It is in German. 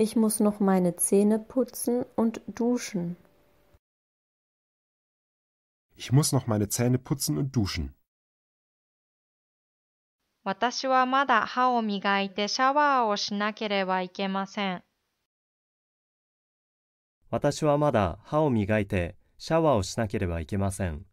Ich muss noch meine Zähne putzen und duschen. Ich muss noch meine Zähne putzen und duschen. 私はまだ歯を磨いてシャワーをしなければいけません。私はまだ歯を磨いてシャワーをしなければいけません。